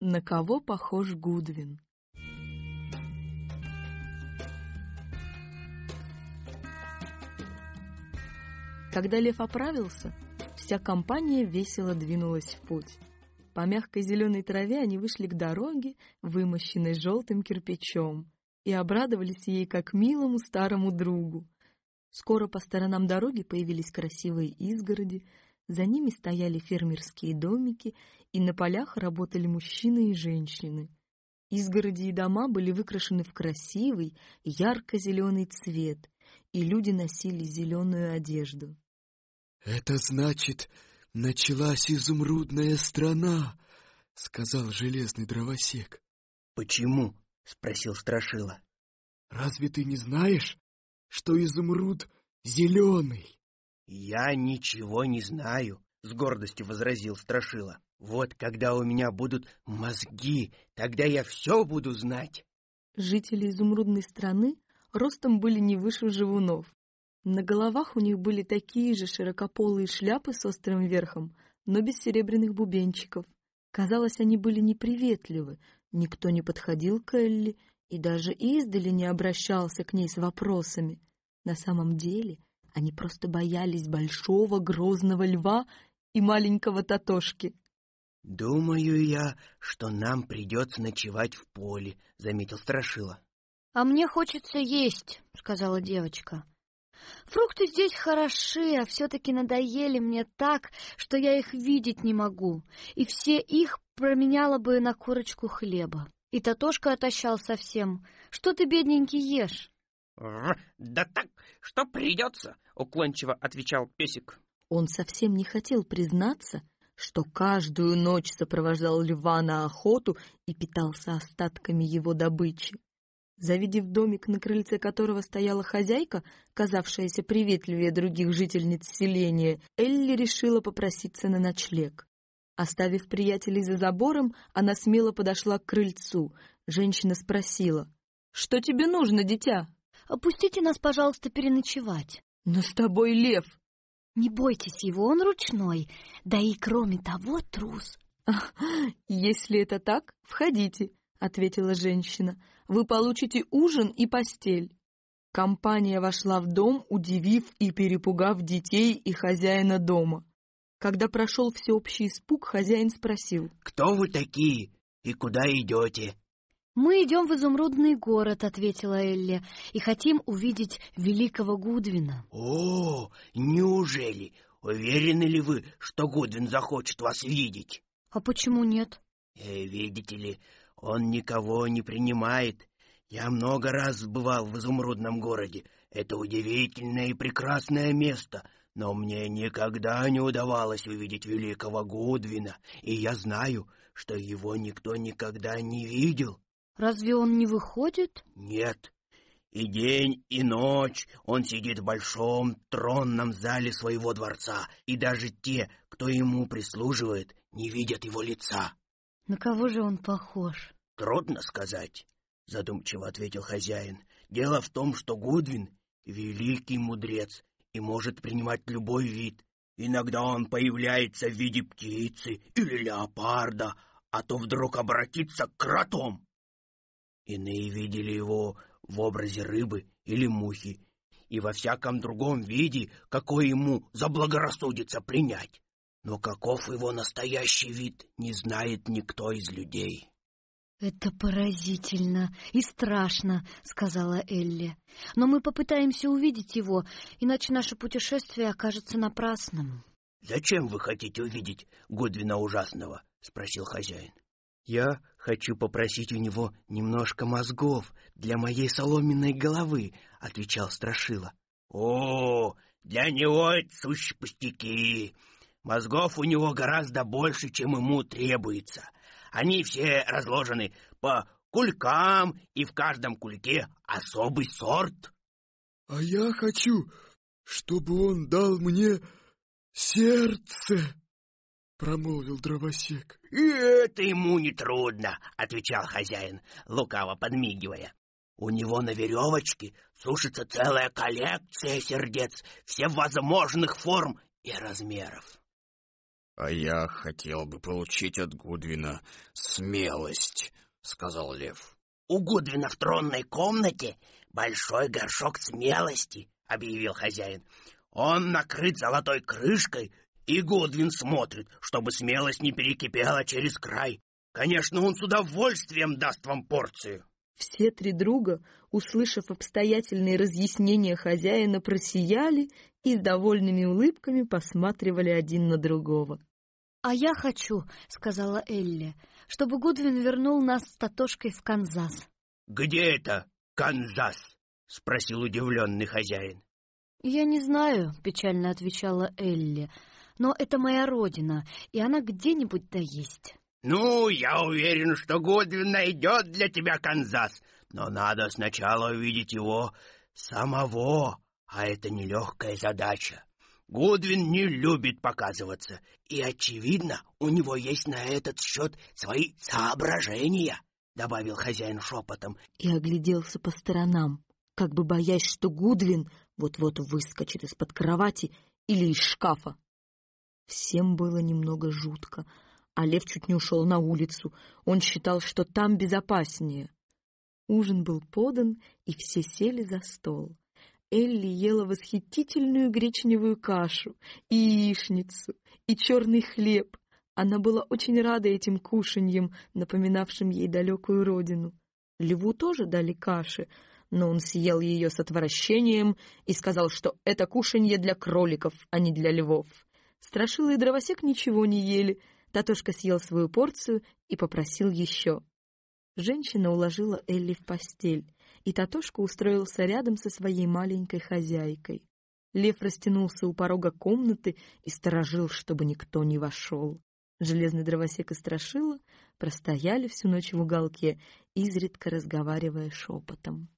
На кого похож Гудвин? Когда лев оправился, вся компания весело двинулась в путь. По мягкой зеленой траве они вышли к дороге, вымощенной желтым кирпичом, и обрадовались ей как милому старому другу. Скоро по сторонам дороги появились красивые изгороди — за ними стояли фермерские домики, и на полях работали мужчины и женщины. Изгороди и дома были выкрашены в красивый, ярко-зеленый цвет, и люди носили зеленую одежду. «Это значит, началась изумрудная страна!» — сказал железный дровосек. «Почему?» — спросил Страшила. «Разве ты не знаешь, что изумруд зеленый?» «Я ничего не знаю», — с гордостью возразил Страшила. «Вот когда у меня будут мозги, тогда я все буду знать». Жители изумрудной страны ростом были не выше живунов. На головах у них были такие же широкополые шляпы с острым верхом, но без серебряных бубенчиков. Казалось, они были неприветливы, никто не подходил к Элли и даже издали не обращался к ней с вопросами. На самом деле они просто боялись большого грозного льва и маленького Татошки. «Думаю я, что нам придется ночевать в поле», — заметил Страшила. «А мне хочется есть», — сказала девочка. «Фрукты здесь хороши, а все-таки надоели мне так, что я их видеть не могу, и все их променяла бы на корочку хлеба. И Татошка отощал совсем. Что ты, бедненький, ешь?» да так, что придется», — уклончиво отвечал песик. Он совсем не хотел признаться, что каждую ночь сопровождал льва на охоту и питался остатками его добычи. Завидев домик, на крыльце которого стояла хозяйка, казавшаяся приветливее других жительниц селения, Элли решила попроситься на ночлег. Оставив приятелей за забором, она смело подошла к крыльцу. Женщина спросила, «Что тебе нужно, дитя?» Опустите нас, пожалуйста, переночевать». «Но с тобой лев!» «Не бойтесь его, он ручной, да и, кроме того, трус». А, «Если это так, входите», — ответила женщина. «Вы получите ужин и постель». Компания вошла в дом, удивив и перепугав детей и хозяина дома. Когда прошел всеобщий испуг, хозяин спросил. «Кто вы такие и куда идете?» «Мы идем в изумрудный город», — ответила Элли, «и хотим увидеть великого Гудвина». «О, неужели? Уверены ли вы, что Гудвин захочет вас видеть?» «А почему нет?» э, «Видите ли, он никого не принимает. Я много раз бывал в изумрудном городе. Это удивительное и прекрасное место». Но мне никогда не удавалось увидеть великого Гудвина, и я знаю, что его никто никогда не видел. Разве он не выходит? Нет. И день, и ночь он сидит в большом тронном зале своего дворца, и даже те, кто ему прислуживает, не видят его лица. На кого же он похож? Трудно сказать, задумчиво ответил хозяин. Дело в том, что Гудвин великий мудрец и может принимать любой вид. Иногда он появляется в виде птицы или леопарда, а то вдруг обратится к кротом. Иные видели его в образе рыбы или мухи, и во всяком другом виде, какой ему заблагорассудится принять. Но каков его настоящий вид, не знает никто из людей. «Это поразительно и страшно», — сказала Элли. «Но мы попытаемся увидеть его, иначе наше путешествие окажется напрасным». «Зачем вы хотите увидеть Годвина Ужасного?» — спросил хозяин. Я хочу попросить у него немножко мозгов для моей соломенной головы, отвечал Страшила. О, для него это сущие пустяки. Мозгов у него гораздо больше, чем ему требуется. Они все разложены по кулькам, и в каждом кульке особый сорт. А я хочу, чтобы он дал мне сердце. — промолвил дровосек. — И Это ему не трудно, отвечал хозяин, лукаво подмигивая. — У него на веревочке сушится целая коллекция сердец всевозможных форм и размеров. — А я хотел бы получить от Гудвина смелость, — сказал лев. — У Гудвина в тронной комнате большой горшок смелости, — объявил хозяин. Он накрыт золотой крышкой и Гудвин смотрит, чтобы смелость не перекипела через край. Конечно, он с удовольствием даст вам порцию. Все три друга, услышав обстоятельные разъяснения хозяина, просияли и с довольными улыбками посматривали один на другого. «А я хочу», — сказала Элли, — «чтобы Гудвин вернул нас с Татошкой в Канзас». «Где это Канзас?» — спросил удивленный хозяин. «Я не знаю», — печально отвечала Элли, — но это моя родина, и она где-нибудь да есть. Ну, я уверен, что Гудвин найдет для тебя Канзас, но надо сначала увидеть его самого, а это нелегкая задача. Гудвин не любит показываться, и, очевидно, у него есть на этот счет свои соображения, добавил хозяин шепотом и огляделся по сторонам, как бы боясь, что Гудвин вот-вот выскочит из-под кровати или из шкафа. Всем было немного жутко, а Лев чуть не ушел на улицу. Он считал, что там безопаснее. Ужин был подан, и все сели за стол. Элли ела восхитительную гречневую кашу, и яичницу, и черный хлеб. Она была очень рада этим кушаньям, напоминавшим ей далекую родину. Льву тоже дали каши, но он съел ее с отвращением и сказал, что это кушанье для кроликов, а не для львов. Страшила и дровосек ничего не ели. Татошка съел свою порцию и попросил еще. Женщина уложила Элли в постель, и Татошка устроился рядом со своей маленькой хозяйкой. Лев растянулся у порога комнаты и сторожил, чтобы никто не вошел. Железный дровосек и Страшила простояли всю ночь в уголке, изредка разговаривая шепотом.